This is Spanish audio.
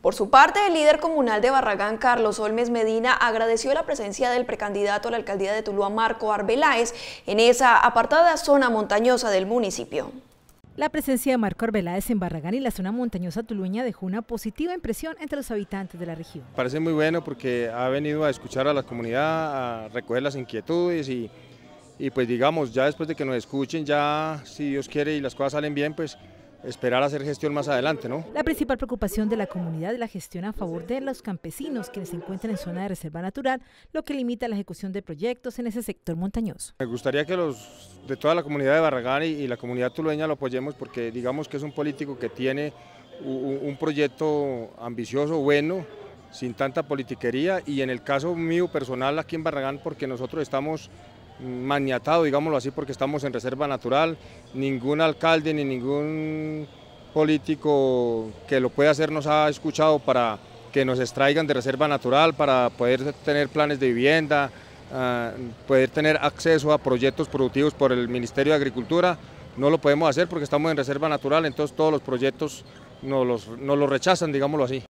Por su parte, el líder comunal de Barragán, Carlos Olmes Medina, agradeció la presencia del precandidato a la alcaldía de Tuluá, Marco Arbeláez, en esa apartada zona montañosa del municipio. La presencia de Marco Arbeláez en Barragán y la zona montañosa tuluña dejó una positiva impresión entre los habitantes de la región. Parece muy bueno porque ha venido a escuchar a la comunidad, a recoger las inquietudes y pues digamos, ya después de que nos escuchen, ya si Dios quiere y las cosas salen bien, pues esperar a hacer gestión más adelante, ¿no? La principal preocupación de la comunidad es la gestión a favor de los campesinos que se encuentran en zona de reserva natural, lo que limita la ejecución de proyectos en ese sector montañoso. Me gustaría que los de toda la comunidad de Barragán y, la comunidad tulueña lo apoyemos porque digamos que es un político que tiene un proyecto ambicioso, bueno, sin tanta politiquería y en el caso mío personal aquí en Barragán porque nosotros estamos maniatado, digámoslo así, porque estamos en reserva natural. Ningún alcalde ni ningún político que lo pueda hacer nos ha escuchado para que nos extraigan de reserva natural, para poder tener planes de vivienda, ah, poder tener acceso a proyectos productivos por el Ministerio de Agricultura. No lo podemos hacer porque estamos en reserva natural, entonces todos los proyectos los, nos los rechazan, digámoslo así.